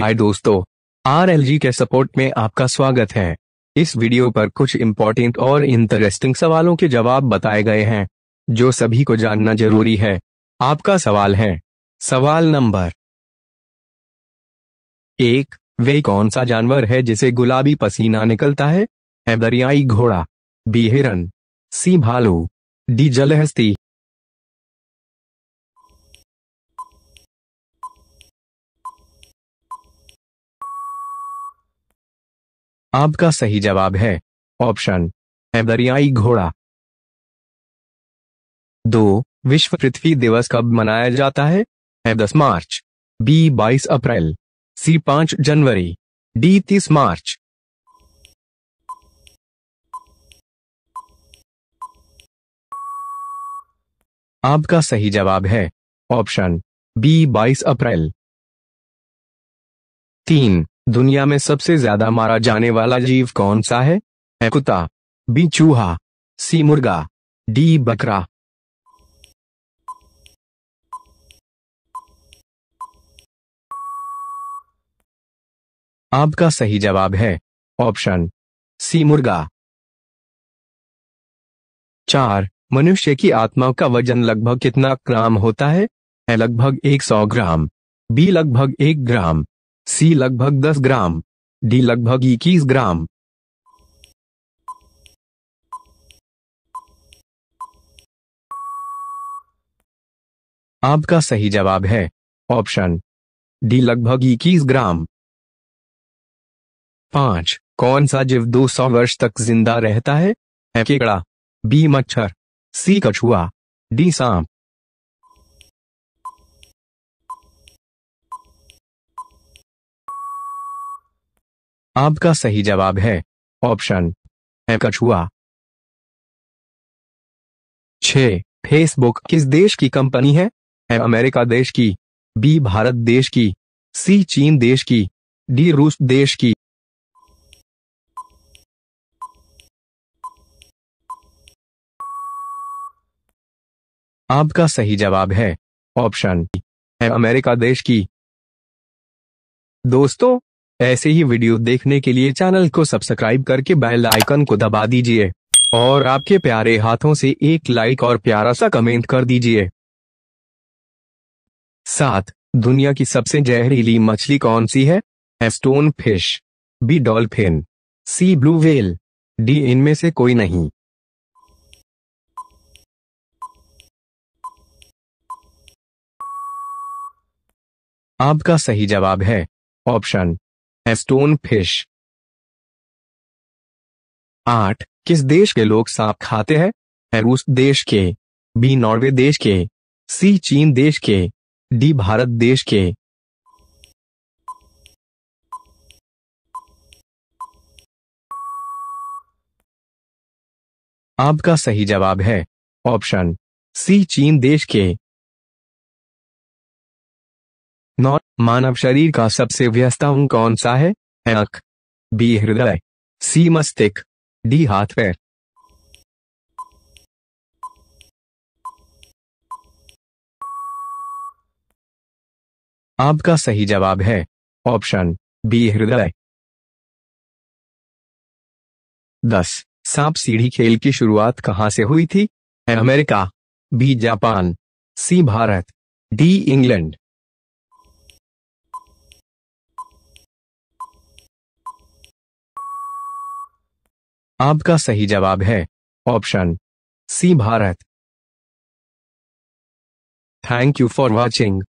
हाय दोस्तों जी के सपोर्ट में आपका स्वागत है इस वीडियो पर कुछ इम्पोर्टेंट और इंटरेस्टिंग सवालों के जवाब बताए गए हैं जो सभी को जानना जरूरी है आपका सवाल है सवाल नंबर एक वे कौन सा जानवर है जिसे गुलाबी पसीना निकलता है है दरियाई घोड़ा बी हिरन सी भालू डी जलहस्ती आपका सही जवाब है ऑप्शन है दरियाई घोड़ा दो विश्व पृथ्वी दिवस कब मनाया जाता है है दस मार्च बी बाईस अप्रैल सी पांच जनवरी डी तीस मार्च आपका सही जवाब है ऑप्शन बी बाईस अप्रैल तीन दुनिया में सबसे ज्यादा मारा जाने वाला जीव कौन सा है कुत्ता बी चूहा सी मुर्गा डी बकरा आपका सही जवाब है ऑप्शन सी मुर्गा चार मनुष्य की आत्मा का वजन लगभग कितना ग्राम होता है ए लगभग 100 ग्राम बी लगभग एक ग्राम सी लगभग 10 ग्राम डी लगभग इक्कीस ग्राम आपका सही जवाब है ऑप्शन डी लगभग इक्कीस ग्राम पांच कौन सा जीव 200 वर्ष तक जिंदा रहता है केकड़ा बी मच्छर सी कछुआ डी सांप आपका सही जवाब है ऑप्शन है कछुआ छ फेसबुक किस देश की कंपनी है ए अमेरिका देश की बी भारत देश की सी चीन देश की डी रूस देश की आपका सही जवाब है ऑप्शन है अमेरिका देश की दोस्तों ऐसे ही वीडियो देखने के लिए चैनल को सब्सक्राइब करके बेल आइकन को दबा दीजिए और आपके प्यारे हाथों से एक लाइक और प्यारा सा कमेंट कर दीजिए सात दुनिया की सबसे जहरीली मछली कौन सी है stone fish B dolphin C blue whale D इनमें से कोई नहीं आपका सही जवाब है ऑप्शन स्टोन फिश आठ किस देश के लोग सांप खाते हैं है रूस देश के बी नॉर्वे देश के सी चीन देश के डी भारत देश के आपका सही जवाब है ऑप्शन सी चीन देश के नौ मानव शरीर का सबसे व्यस्त अंग कौन सा है आंख बी हृदय सी मस्तिष्क डी हाथ पैर आपका सही जवाब है ऑप्शन बी हृदय दस सांप सीढ़ी खेल की शुरुआत कहां से हुई थी America B Japan C Bharat D England आपका सही जवाब है option C Bharat thank you for watching